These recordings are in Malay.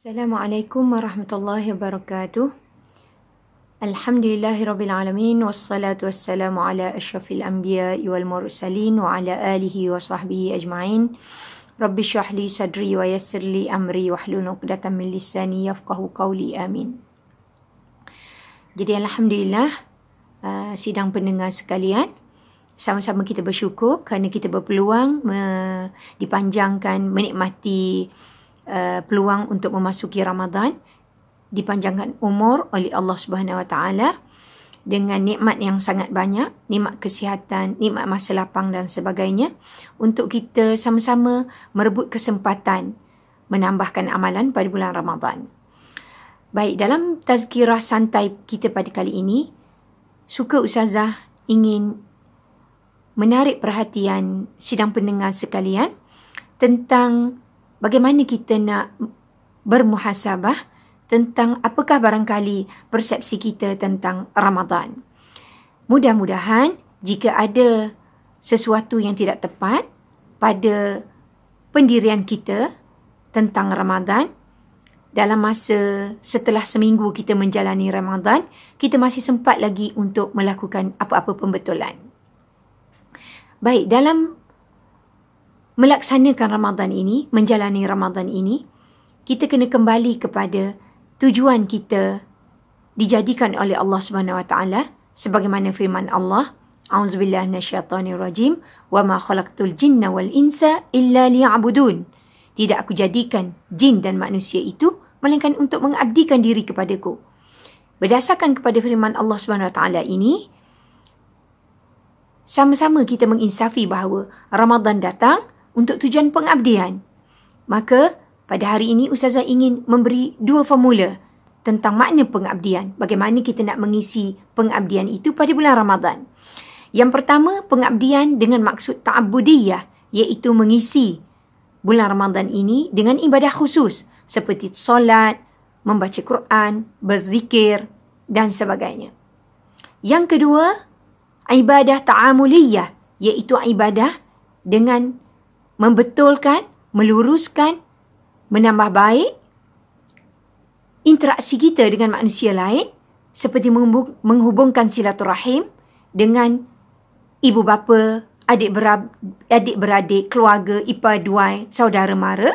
Assalamualaikum warahmatullahi wabarakatuh. Alhamdulillahirrabbilalamin wassalatu wassalamu ala ashrafil anbiya wal mursalin wa ala alihi wa sahbihi ajma'in. Rabbi syahli sadri wa yassirli amri wa hlun uqdatan min lisani yafqahu qawli amin. Jadi Alhamdulillah, uh, sidang pendengar sekalian sama-sama kita bersyukur kerana kita berpeluang me- dipanjangkan menikmati uh, peluang untuk memasuki Ramadan dipanjangkan umur oleh Allah Subhanahu Wa Taala dengan nikmat yang sangat banyak, nikmat kesihatan, nikmat masa lapang dan sebagainya untuk kita sama-sama merebut kesempatan menambahkan amalan pada bulan Ramadan. Baik, dalam tazkirah santai kita pada kali ini, suka usazah ingin menarik perhatian sidang pendengar sekalian tentang bagaimana kita nak bermuhasabah tentang apakah barangkali persepsi kita tentang Ramadan. Mudah-mudahan jika ada sesuatu yang tidak tepat pada pendirian kita tentang Ramadan dalam masa setelah seminggu kita menjalani Ramadan, kita masih sempat lagi untuk melakukan apa-apa pembetulan. Baik, dalam melaksanakan Ramadan ini, menjalani Ramadan ini, kita kena kembali kepada tujuan kita dijadikan oleh Allah Subhanahu Wa Taala sebagaimana firman Allah A'udzubillahi minasyaitonirrajim wa ma khalaqtul jinna wal insa illa liya'budun tidak aku jadikan jin dan manusia itu melainkan untuk mengabdikan diri kepadaku berdasarkan kepada firman Allah Subhanahu Wa Taala ini sama-sama kita menginsafi bahawa Ramadan datang untuk tujuan pengabdian. Maka, pada hari ini Ustazah ingin memberi dua formula tentang makna pengabdian. Bagaimana kita nak mengisi pengabdian itu pada bulan Ramadan. Yang pertama, pengabdian dengan maksud ta'abudiyah iaitu mengisi bulan Ramadan ini dengan ibadah khusus seperti solat, membaca Quran, berzikir dan sebagainya. Yang kedua, ibadah ta'amuliyah iaitu ibadah dengan membetulkan, meluruskan, menambah baik interaksi kita dengan manusia lain seperti menghubungkan silaturahim dengan ibu bapa, adik beradik, adik beradik, keluarga, ipar duai, saudara mara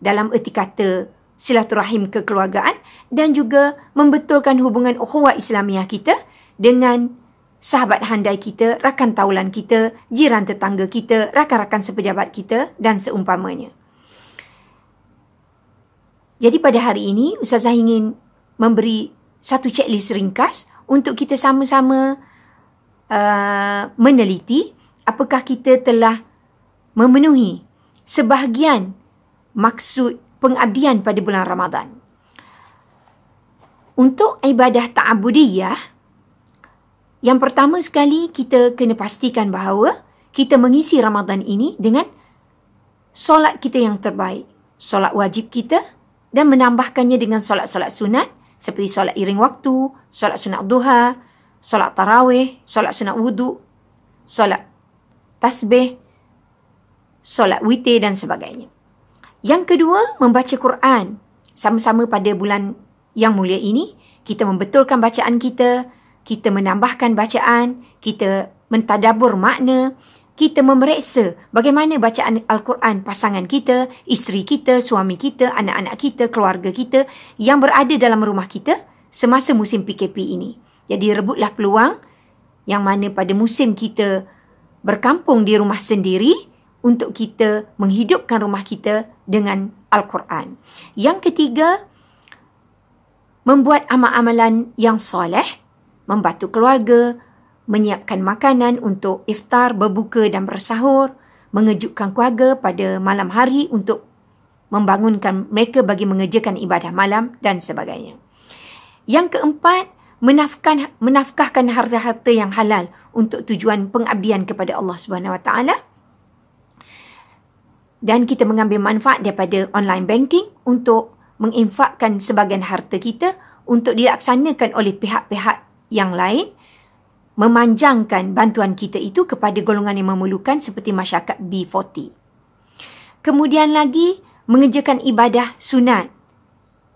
dalam erti kata silaturahim kekeluargaan dan juga membetulkan hubungan ukhuwah Islamiah kita dengan sahabat handai kita, rakan taulan kita, jiran tetangga kita, rakan-rakan sepejabat kita dan seumpamanya. Jadi pada hari ini, Ustazah ingin memberi satu checklist ringkas untuk kita sama-sama uh, meneliti apakah kita telah memenuhi sebahagian maksud pengabdian pada bulan Ramadan. Untuk ibadah ta'abudiyah, yang pertama sekali kita kena pastikan bahawa kita mengisi Ramadan ini dengan solat kita yang terbaik, solat wajib kita dan menambahkannya dengan solat-solat sunat seperti solat iring waktu, solat sunat duha, solat tarawih, solat sunat wudu, solat tasbih, solat witir dan sebagainya. Yang kedua, membaca Quran. Sama-sama pada bulan yang mulia ini, kita membetulkan bacaan kita, kita menambahkan bacaan, kita mentadabur makna, kita memeriksa bagaimana bacaan Al-Quran pasangan kita, isteri kita, suami kita, anak-anak kita, keluarga kita yang berada dalam rumah kita semasa musim PKP ini. Jadi rebutlah peluang yang mana pada musim kita berkampung di rumah sendiri untuk kita menghidupkan rumah kita dengan Al-Quran. Yang ketiga, membuat amal-amalan yang soleh membantu keluarga, menyiapkan makanan untuk iftar, berbuka dan bersahur, mengejutkan keluarga pada malam hari untuk membangunkan mereka bagi mengerjakan ibadah malam dan sebagainya. Yang keempat, menafkan, menafkahkan harta-harta yang halal untuk tujuan pengabdian kepada Allah Subhanahu Wa Taala. Dan kita mengambil manfaat daripada online banking untuk menginfakkan sebagian harta kita untuk dilaksanakan oleh pihak-pihak yang lain memanjangkan bantuan kita itu kepada golongan yang memerlukan seperti masyarakat B40. Kemudian lagi mengerjakan ibadah sunat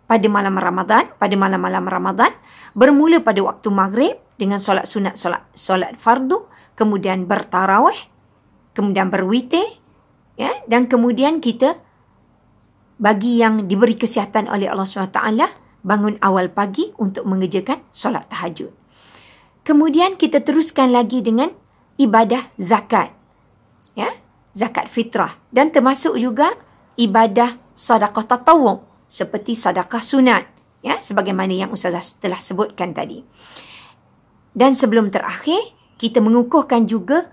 pada malam Ramadan, pada malam-malam Ramadan bermula pada waktu maghrib dengan solat sunat solat solat fardu, kemudian bertarawih, kemudian berwitir ya dan kemudian kita bagi yang diberi kesihatan oleh Allah Subhanahu Wa Taala bangun awal pagi untuk mengerjakan solat tahajud. Kemudian kita teruskan lagi dengan ibadah zakat. Ya, zakat fitrah dan termasuk juga ibadah sedekah tatawu seperti sedekah sunat ya sebagaimana yang ustazah telah sebutkan tadi. Dan sebelum terakhir kita mengukuhkan juga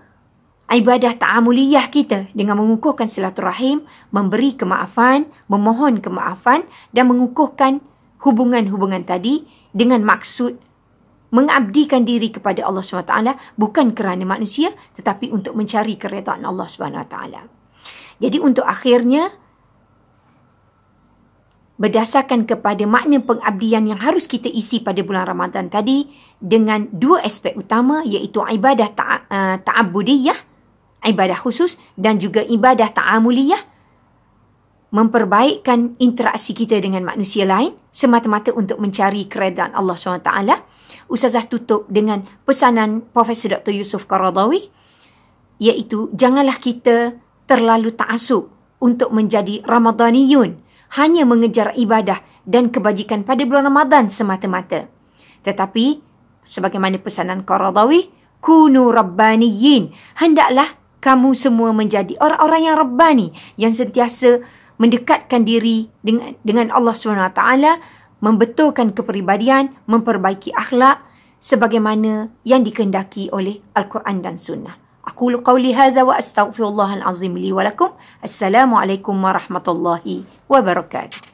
ibadah ta'amuliyah kita dengan mengukuhkan silaturahim, memberi kemaafan, memohon kemaafan dan mengukuhkan hubungan-hubungan tadi dengan maksud mengabdikan diri kepada Allah SWT bukan kerana manusia tetapi untuk mencari keretaan Allah SWT. Jadi untuk akhirnya berdasarkan kepada makna pengabdian yang harus kita isi pada bulan Ramadan tadi dengan dua aspek utama iaitu ibadah ta'abudiyah, eh, ibadah khusus dan juga ibadah ta'amuliyah memperbaikkan interaksi kita dengan manusia lain semata-mata untuk mencari keredaan Allah SWT. Ustazah tutup dengan pesanan Profesor Dr. Yusuf Karadawi iaitu janganlah kita terlalu ta'asub untuk menjadi Ramadhaniyun hanya mengejar ibadah dan kebajikan pada bulan Ramadan semata-mata. Tetapi, sebagaimana pesanan Karadawi, Kunu Rabbaniyin, hendaklah kamu semua menjadi orang-orang yang Rabbani yang sentiasa mendekatkan diri dengan dengan Allah SWT, membetulkan kepribadian, memperbaiki akhlak sebagaimana yang dikendaki oleh Al-Quran dan Sunnah. Aku qawli hadha wa astaghfirullahal azim li wa lakum. Assalamualaikum warahmatullahi wabarakatuh.